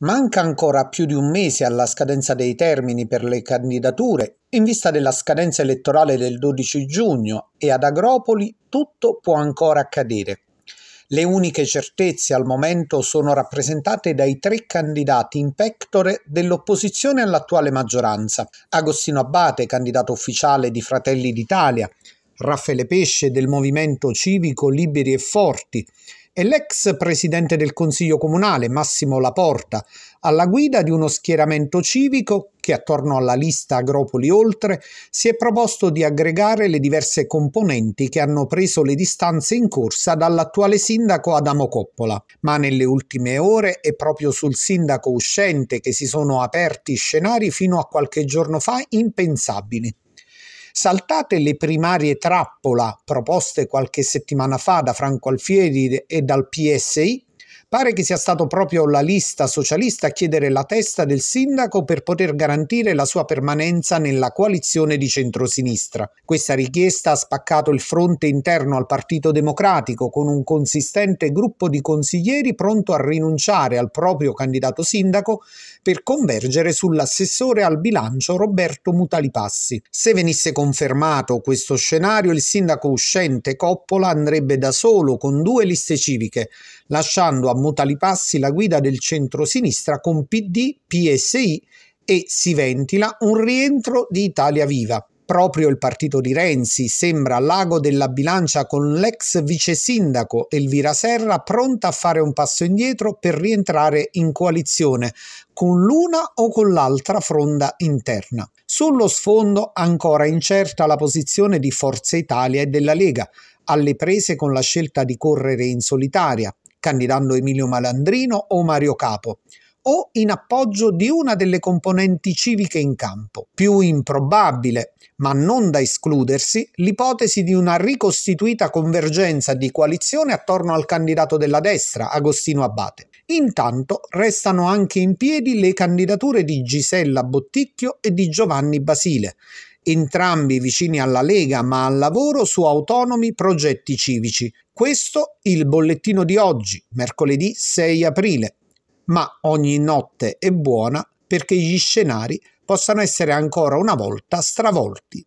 Manca ancora più di un mese alla scadenza dei termini per le candidature, in vista della scadenza elettorale del 12 giugno e ad Agropoli tutto può ancora accadere. Le uniche certezze al momento sono rappresentate dai tre candidati in pectore dell'opposizione all'attuale maggioranza. Agostino Abate, candidato ufficiale di Fratelli d'Italia, Raffaele Pesce del Movimento Civico Liberi e Forti, e l'ex presidente del Consiglio Comunale Massimo Laporta alla guida di uno schieramento civico che attorno alla lista Agropoli Oltre si è proposto di aggregare le diverse componenti che hanno preso le distanze in corsa dall'attuale sindaco Adamo Coppola. Ma nelle ultime ore è proprio sul sindaco uscente che si sono aperti scenari fino a qualche giorno fa impensabili. Saltate le primarie trappola proposte qualche settimana fa da Franco Alfieri e dal PSI Pare che sia stato proprio la lista socialista a chiedere la testa del sindaco per poter garantire la sua permanenza nella coalizione di centrosinistra. Questa richiesta ha spaccato il fronte interno al Partito Democratico con un consistente gruppo di consiglieri pronto a rinunciare al proprio candidato sindaco per convergere sull'assessore al bilancio Roberto Mutalipassi. Se venisse confermato questo scenario, il sindaco uscente Coppola andrebbe da solo con due liste civiche, lasciando a mutali passi la guida del centro-sinistra con PD, PSI e si ventila un rientro di Italia Viva. Proprio il partito di Renzi sembra l'ago della bilancia con l'ex vice sindaco Elvira Serra pronta a fare un passo indietro per rientrare in coalizione con l'una o con l'altra fronda interna. Sullo sfondo ancora incerta la posizione di Forza Italia e della Lega, alle prese con la scelta di correre in solitaria candidando Emilio Malandrino o Mario Capo, o in appoggio di una delle componenti civiche in campo. Più improbabile, ma non da escludersi, l'ipotesi di una ricostituita convergenza di coalizione attorno al candidato della destra, Agostino Abate. Intanto restano anche in piedi le candidature di Gisella Botticchio e di Giovanni Basile, entrambi vicini alla Lega ma al lavoro su autonomi progetti civici. Questo il bollettino di oggi, mercoledì 6 aprile. Ma ogni notte è buona perché gli scenari possano essere ancora una volta stravolti.